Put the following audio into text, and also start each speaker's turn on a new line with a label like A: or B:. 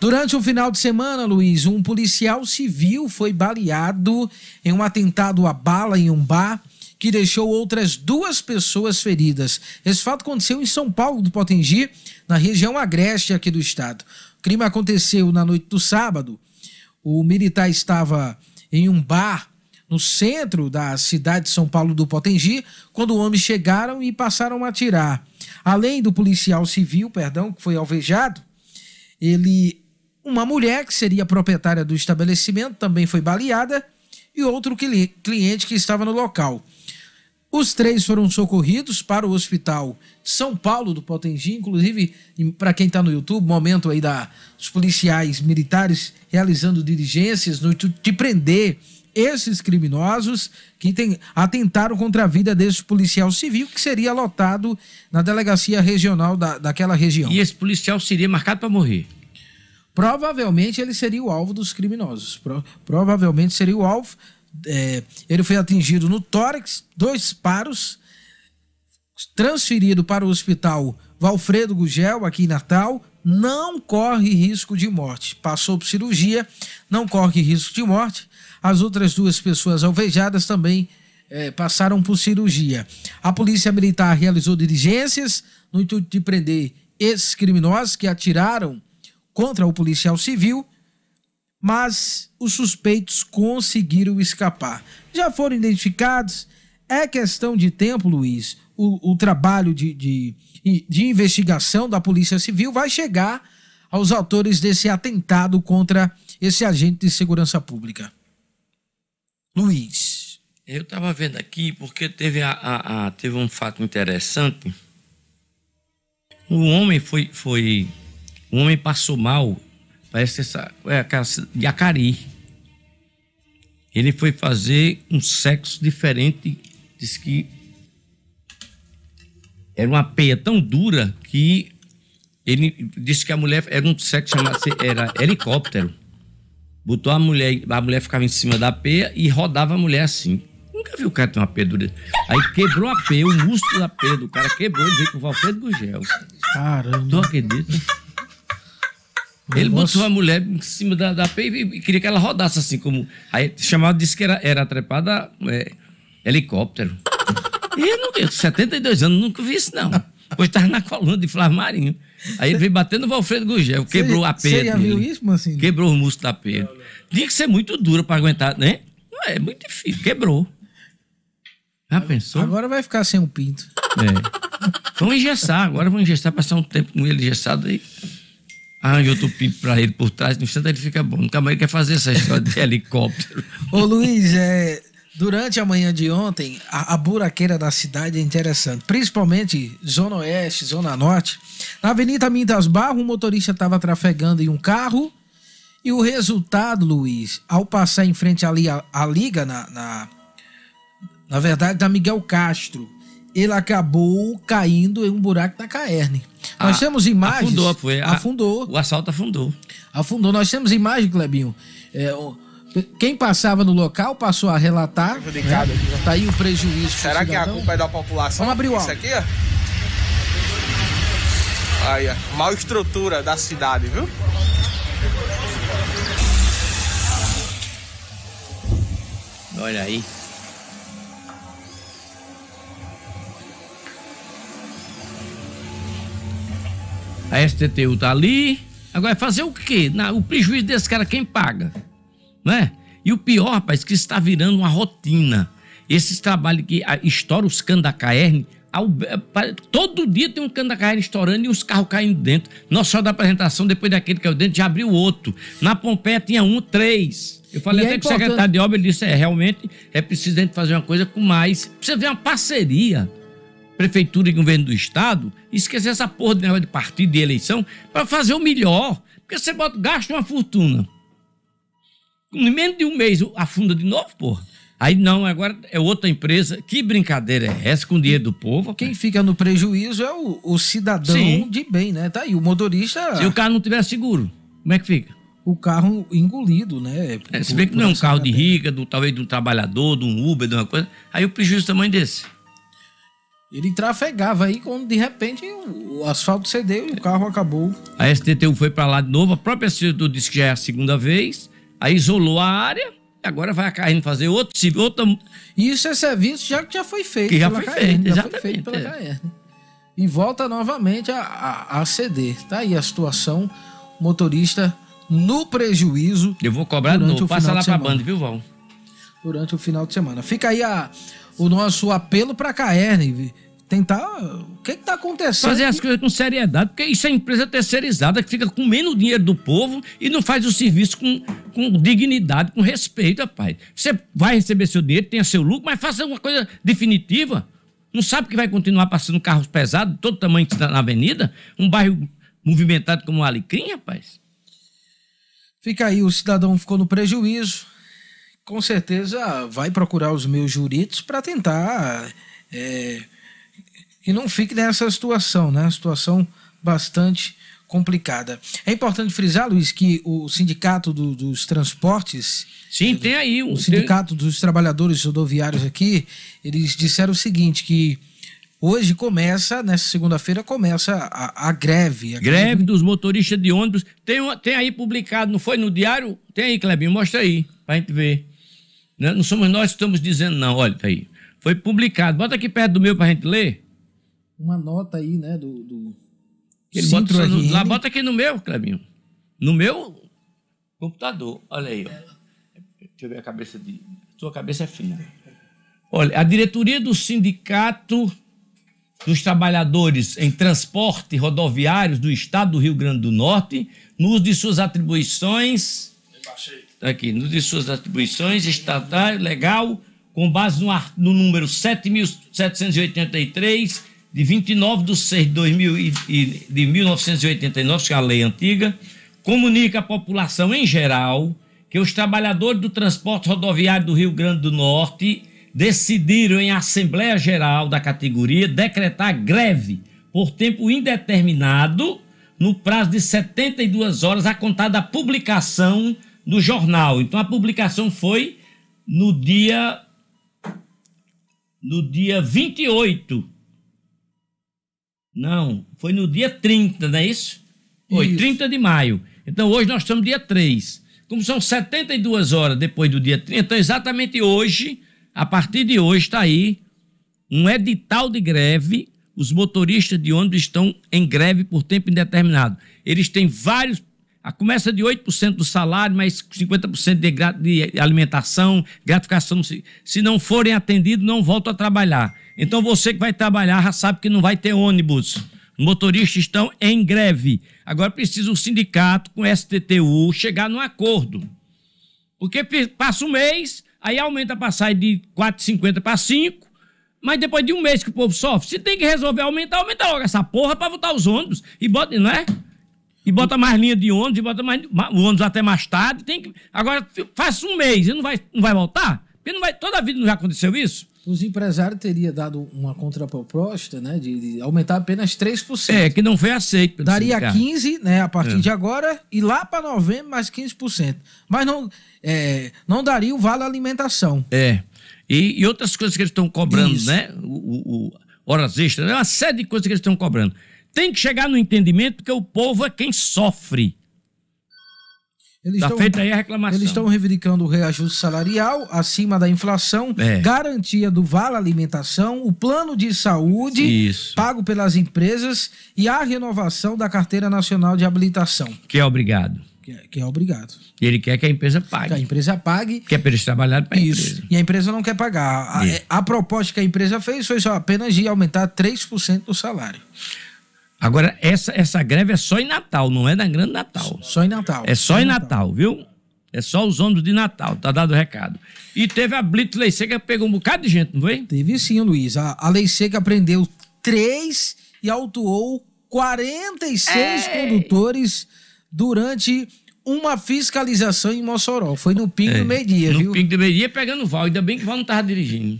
A: Durante o final de semana, Luiz, um policial civil foi baleado em um atentado a bala em um bar que deixou outras duas pessoas feridas. Esse fato aconteceu em São Paulo do Potengi, na região agreste aqui do estado. O crime aconteceu na noite do sábado. O militar estava em um bar no centro da cidade de São Paulo do Potengi, quando homens chegaram e passaram a atirar. Além do policial civil, perdão, que foi alvejado, ele uma mulher que seria proprietária do estabelecimento também foi baleada e outro cliente que estava no local. Os três foram socorridos para o hospital São Paulo do Potengi. Inclusive, para quem está no YouTube, momento aí da, dos policiais militares realizando diligências no de prender esses criminosos que tem, atentaram contra a vida desse policial civil que seria lotado na delegacia regional da, daquela região. E esse policial seria marcado para morrer provavelmente ele seria o alvo dos criminosos. Pro, provavelmente seria o alvo. É, ele foi atingido no tórax, dois disparos, transferido para o hospital Valfredo Gugel, aqui em Natal. Não corre risco de morte. Passou por cirurgia, não corre risco de morte. As outras duas pessoas alvejadas também é, passaram por cirurgia. A Polícia Militar realizou diligências no intuito de prender esses criminosos que atiraram contra o policial civil, mas os suspeitos conseguiram escapar. Já foram identificados. É questão de tempo, Luiz. O, o trabalho de, de, de investigação da Polícia Civil vai chegar aos autores desse atentado contra esse agente de segurança pública. Luiz.
B: Eu estava vendo aqui porque teve, a, a, a, teve um fato interessante. O homem foi, foi um homem passou mal, parece essa. É, cara, de Acari. Ele foi fazer um sexo diferente. Diz que era uma peia tão dura que ele disse que a mulher era um sexo chamado era helicóptero. Botou a mulher, a mulher ficava em cima da peia e rodava a mulher assim. Nunca viu o cara ter uma peia dura. Aí quebrou a peia, o músculo da peia do cara quebrou e veio com o Valfredo Gugel. Caramba. Tu acredita? Ele Nossa. botou a mulher em cima da, da pé e, queria que ela rodasse assim, como. Aí chamado disse que era, era trepada é, helicóptero. eu nunca, 72 anos, nunca vi isso, não. Pois estava na coluna de Flávio Marinho. Aí ele veio batendo o Valfredo Gugel, quebrou a peia. Você já viu isso, Mancini? Quebrou o músculo da peia. Tinha que ser muito duro para aguentar, né? Não é, é muito difícil. Quebrou.
A: Já pensou? Agora vai ficar sem um pinto.
B: É. Vamos engessar, agora vamos engessar, passar um tempo com ele engessado aí arranja outro pinto para ele por trás, no instante ele fica bom. Nunca mais ele quer fazer essa história de helicóptero.
A: Ô Luiz, é, durante a manhã de ontem, a, a, buraqueira da cidade é interessante, principalmente Zona Oeste, Zona Norte. Na Avenida Mintas Barro, um motorista estava trafegando em um carro e o resultado, Luiz, ao passar em frente ali a, a liga, na, na, na verdade, da Miguel Castro, ele acabou caindo em um buraco da caerne. Nós ah, temos imagens. Afundou, foi. Ah, afundou. A, o assalto afundou. Afundou. Nós temos imagens, Clebinho. É, quem passava no local passou a relatar. Né? Prejudicado né? aqui. Tá aí o prejuízo. Será que é a culpa é da população? Vamos abrir o Isso aqui, ó. Aí, ó. Mal estrutura da cidade, viu? Olha
B: aí. A STTU tá ali. Agora, é fazer o quê? Na, o prejuízo desse cara, quem paga? Né? E o pior, rapaz, que está virando uma rotina. Esses trabalhos que a, estoura os canos da caerne, é, todo dia tem um cano da carreira estourando e os carros caindo dentro. Nós só da apresentação, depois daquele que caiu é dentro, já abriu outro. Na Pompeia tinha um, três. Eu falei e até é que o secretário de obra ele disse: é, realmente é preciso a gente fazer uma coisa com mais. Precisa ver uma parceria prefeitura e governo do estado, esquecer essa porra de negócio de partido de eleição para fazer o melhor. Porque você bota, gasta uma fortuna. Em menos de um mês afunda de novo, porra. Aí não, agora é outra empresa. Que brincadeira é essa com o dinheiro do povo?
A: Quem fica no prejuízo é o, o cidadão Sim. de bem, né? Tá aí, o motorista. Se o carro não tiver seguro, como é que fica? O carro engolido, né? Por, é, se bem que não é um carro de
B: rica, do, talvez de um trabalhador,
A: de um Uber, de uma coisa. Aí o prejuízo tamanho desse. Ele trafegava aí quando de repente o asfalto cedeu e o carro acabou.
B: A STTU foi para lá de novo, a própria STT disse que já é a segunda vez, aí isolou a área e agora vai a Carne fazer outro
A: outra... Isso é serviço já que já foi feito. Que já foi feito, já Foi feito pela é. E volta novamente a, a, a ceder. Tá aí a situação, motorista no prejuízo. Eu vou cobrar de novo. Passa lá para a banda, viu, Val? Durante o final de semana. Fica aí a o nosso apelo para a Caerne tentar. O que está acontecendo? Fazer as
B: coisas com seriedade, porque isso é empresa terceirizada que fica comendo o dinheiro do povo e não faz o serviço com, com dignidade, com respeito, rapaz. Você vai receber seu dinheiro, tenha seu lucro, mas faça uma coisa definitiva. Não sabe que vai continuar passando carros pesados, todo tamanho que está na avenida? Um bairro movimentado como o Alecrim, rapaz?
A: Fica aí, o cidadão ficou no prejuízo com certeza vai procurar os meus juritos para tentar é, que não fique nessa situação, né? Uma situação bastante complicada. É importante frisar, Luiz, que o sindicato do, dos transportes, sim, é, tem aí o, o sindicato tem... dos trabalhadores rodoviários aqui, eles disseram o seguinte que Hoje começa, nessa segunda-feira, começa a, a greve. A greve, greve dos motoristas de ônibus. Tem, tem aí
B: publicado, não foi no diário? Tem aí, Clebinho, mostra aí, pra gente ver. Né? Não somos nós que estamos dizendo, não. Olha, tá aí. Foi publicado. Bota aqui perto do meu para a gente ler.
A: Uma nota aí, né? Do. do... Ele bota no, lá, bota aqui no meu,
B: Clebinho. No meu computador. Olha aí. Ó. Deixa eu ver a cabeça de. Sua cabeça é fina. Olha, a diretoria do Sindicato dos Trabalhadores em Transporte Rodoviários do Estado do Rio Grande do Norte, no uso de suas atribuições. Eu baixei Está aqui, nos de suas atribuições estatal legal, com base no, no número 7.783, de 29 de 6 de, e, de 1989, que é a lei antiga, comunica à população em geral que os trabalhadores do transporte rodoviário do Rio Grande do Norte decidiram, em Assembleia Geral da categoria, decretar greve por tempo indeterminado, no prazo de 72 horas, a contar da publicação no jornal. Então a publicação foi no dia no dia 28. Não, foi no dia 30, não é isso? Foi isso. 30 de maio. Então hoje nós estamos dia 3. Como são 72 horas depois do dia 30, então exatamente hoje, a partir de hoje, está aí um edital de greve. Os motoristas de ônibus estão em greve por tempo indeterminado. Eles têm vários ah, começa de 8% do salário, mais 50% de, de alimentação, gratificação. Se, se não forem atendidos, não voltam a trabalhar. Então você que vai trabalhar já sabe que não vai ter ônibus. Motoristas estão em greve. Agora precisa o sindicato com o STTU chegar num acordo. Porque passa um mês, aí aumenta a passagem de 4,50 para 5, mas depois de um mês que o povo sofre, se tem que resolver aumentar, aumenta logo essa porra para voltar os ônibus e bota, não é? e bota mais linha de ônibus, e bota mais o ônibus até mais tarde. Tem que, agora, faz um mês e não vai, não vai voltar? Porque não vai, toda a vida
A: não já aconteceu isso? Os empresários teriam dado uma contraproposta, né? De, de aumentar apenas 3%. É, que
B: não foi aceito. Daria sindicato.
A: 15%, né? A partir é. de agora, e lá para novembro, mais 15%. Mas não, é, não daria o vale alimentação.
B: É. E, e outras coisas que eles estão cobrando, isso. né? O, o, o horas extras, é uma
A: série de coisas que eles
B: estão cobrando tem que chegar no entendimento que o povo é quem sofre.
A: Eles tá estão, feita aí a reclamação. Eles estão reivindicando o reajuste salarial acima da inflação, é. garantia do vale alimentação, o plano de saúde Isso. pago pelas empresas e a renovação da carteira nacional de habilitação.
B: Que é obrigado.
A: Que é, que é obrigado.
B: E ele quer que a empresa pague. Que a empresa pague. Que é para eles trabalharem para Isso. Empresa.
A: E a empresa não quer pagar. A, a, proposta que a empresa fez foi só apenas de aumentar 3% do salário.
B: Agora, essa, essa greve é só em Natal, não é na Grande Natal. Só em Natal. É só, em Natal, Natal, viu? É só os ônibus de Natal, tá dado o recado. E teve a Blitz Lei Seca,
A: pegou um bocado de gente, não foi? Teve sim, Luiz. A, a Lei Seca prendeu três e autuou 46 Ei. condutores durante uma fiscalização em Mossoró. Foi no pingo é, do meio-dia, viu? No
B: pingo do meio-dia pegando o Val. Ainda bem que o Val não estava dirigindo.